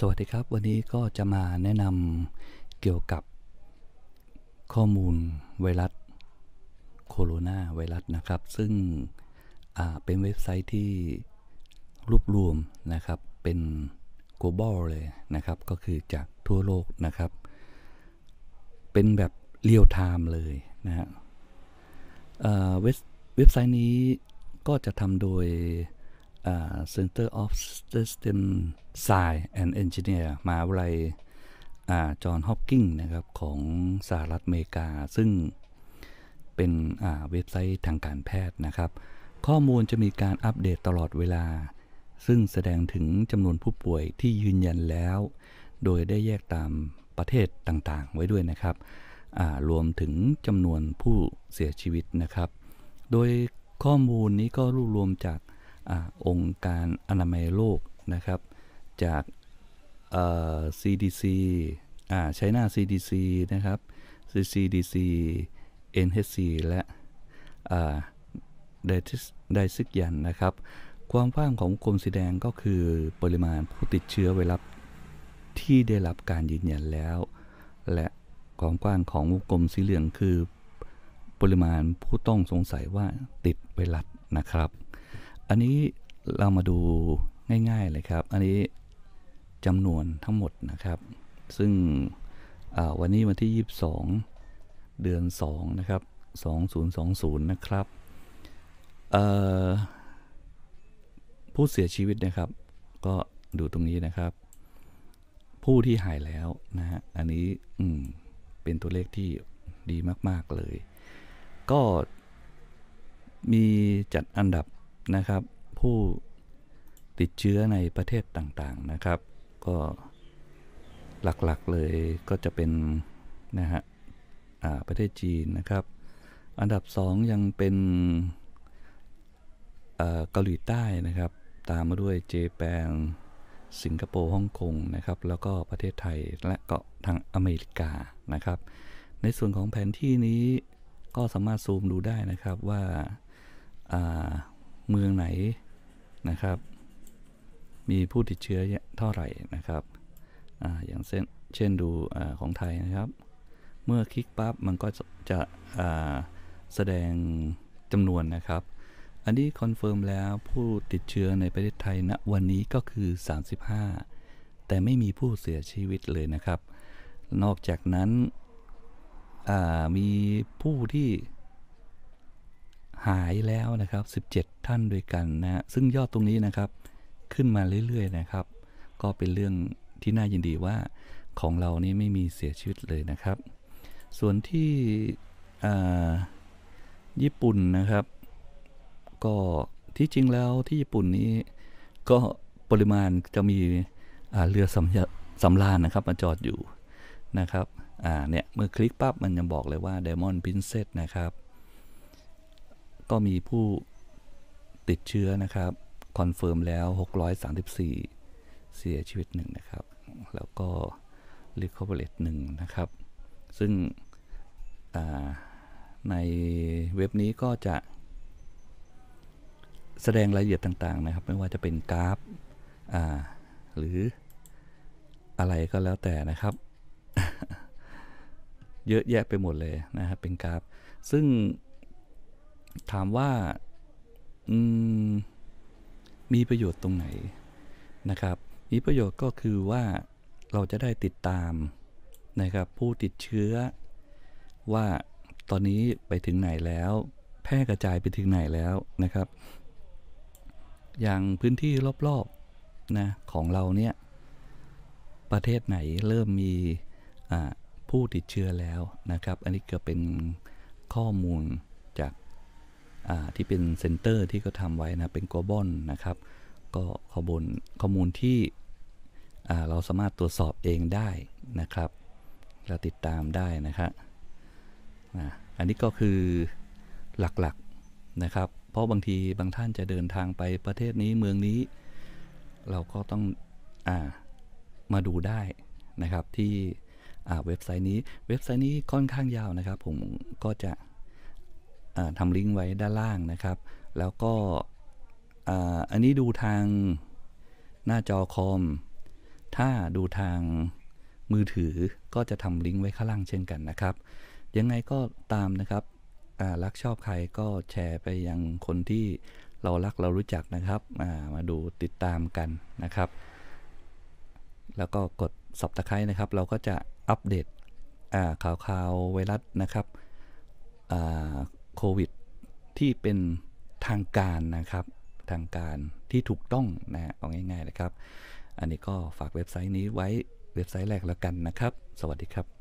สวัสดีครับวันนี้ก็จะมาแนะนำเกี่ยวกับข้อมูลไวรัสโคโรนาไวรัสนะครับ ซึ่งเป็นเว็บไซต์ที่รวบรวมนะครับ เป็น global เลยนะครับ ก็คือจากทั่วโลกนะครับ เป็นแบบ เรียลไทม์เลยนะฮะเว็บไซต์นี้ก็จะทำโดย Center of System Science and Engineer มาวิทยาลัยจอห์นฮอปกิงนะครับของสหรัฐอเมริกา ซึ่งเป็นเว็บไซต์ทางการแพทย์นะครับ ข้อมูลจะมีการอัปเดตตลอดเวลา ซึ่งแสดงถึงจำนวนผู้ป่วยที่ยืนยันแล้ว โดยได้แยกตามประเทศต่างๆ ไว้ด้วยนะครับ รวมถึงจำนวนผู้เสียชีวิตนะครับ โดยข้อมูลนี้ก็รวบรวมจากองค์การอนามัยโลกนะครับ จาก CDC อ่าใช้หน้า CDC นะครับ CDC NHC และไดซิกยันนะครับ ความกว้างของกลมสีแดงก็คือปริมาณผู้ติดเชื้อไวรัสที่ได้รับการยืนยันแล้ว และความกว้างของวงกลมสีเหลืองคือปริมาณผู้ต้องสงสัยว่าติดไวรัสนะครับอันนี้เรามาดูง่าย ๆ เลย ครับ อันนี้จำนวนทั้งหมดนะครับ ซึ่งวันนี้วันที่ 22 เดือน 2 นะ ครับ 2020 นะครับ ผู้เสียชีวิตนะครับ ก็ดูตรงนี้นะครับ ผู้ที่หายแล้วนะฮะ อันนี้เป็นตัวเลขที่ดีมากๆเลย ก็มีจัดอันดับนะครับ ผู้ติดเชื้อในประเทศต่าง ๆนะครับ ก็หลักๆเลยก็จะเป็น นะฮะประเทศจีนนะครับ อันดับ 2 ยังเป็นเกาหลีใต้นะครับ ตามมาด้วยเจแปนสิงคโปร์ฮ่องกงนะครับ แล้วก็ประเทศไทยและก็ทางอเมริกา นะครับ ในส่วนของแผนที่นี้ก็สามารถซูมดูได้นะครับ ว่าเมืองไหนนะครับ มีผู้ติดเชื้อเท่า ไหร่ นะครับออย่าง เช่นเช่นดูอของไทยนะครับ เมื่อคลิกปั๊บมันก็จะแสดงจำนวนนะครับ อันนี้คอนเฟิร์มแล้วผู้ติดเชื้อในประเทศไทยณนะวันนี้ก็คือ 35 แต่ไม่มีผู้เสียชีวิตเลยนะครับ นอกจากนั้นมีผู้ที่หายแล้วนะครับ 17 ท่านด้วยกันนะซึ่งยอดตรงนี้นะครับ ขึ้นมาเรื่อย ๆนะครับ ก็เป็นเรื่องที่น่ายินดีว่าของเรานี่ไม่มีเสียชีวิตเลยนะครับ ส่วนที่ญี่ปุ่นนะครับ ก็ ที่จริงแล้วที่ญี่ปุ่นนี้ ก็ปริมาณจะมีเรือสำสำราญนะครับมาจอดอยู่นะครับ อ่าเนี่ยเมื่อคลิกปั๊บมันยังบอกเลยว่า Diamond Princess นะครับก็มีผู้ติดเชื้อนะครับ คอนเฟิร์มแล้ว634 เสียชีวิตหนึ่งนะครับ แล้วก็รีคอเวอร์เรหนึ่งนะครับ ซึ่งในเว็บนี้ก็จะ แสดงรายละเอียดต่างๆ นะครับ ไม่ว่าจะเป็นกราฟหรืออะไรก็แล้วแต่นะครับ เยอะแยะไปหมดเลยนะครับเป็นกราฟ ซึ่งถามว่ามีประโยชน์ตรงไหนนะครับ มีประโยชน์ก็คือว่าเราจะได้ติดตามนะครับผู้ติดเชื้อ ว่าตอนนี้ไปถึงไหนแล้ว แพร่กระจายไปถึงไหนแล้วนะครับ อย่างพื้นที่รอบๆนะของเราเนี่ยประเทศไหนเริ่มมีผู้ติดเชื้อแล้วนะครับ อันนี้ก็ เป็นข้อมูลที่เป็นเซ็นเตอร์ที่เขาทำไว้นะเป็นกัวบอนนะครับ ก็ข้อมูลข้อมูลที่เราสามารถตรวจสอบเองได้นะครับ เราติดตามได้นะครับอันนี้ก็คือหลักๆนะครับ เพราะบางทีบางท่านจะเดินทางไปประเทศนี้เมืองนี้ เราก็ต้องอมาดูได้นะครับที่เว็บไซต์นี้ เว็บไซต์นี้ค่อนข้างยาวนะครับ ผมก็จะทำลิงก์ไว้ด้านล่างนะครับ แล้วก็ อันนี้ดูทางหน้าจอคอม ถ้าดูทางมือถือก็จะทำลิงก์ไว้ข้างล่างเช่นกันนะครับ ยังไงก็ตามนะครับรักชอบ ใครก็แชร์ไปยังคนที่เรา รักเรารู้จักนะครับ มาดูติดตามกันนะครับ แล้วก็กดสับตะไคร้นะครับ เราก็จะอัปเดตข่าวข่าวไวรัส นะครับโควิด ที่เป็นทางการนะครับทางการที่ถูกต้อง นะ เอา ง่ายๆนะครับ อันนี้ก็ฝากเว็บไซต์นี้ไว้เว็บไซต์แรกแล้วกันนะครับ สวัสดีครับ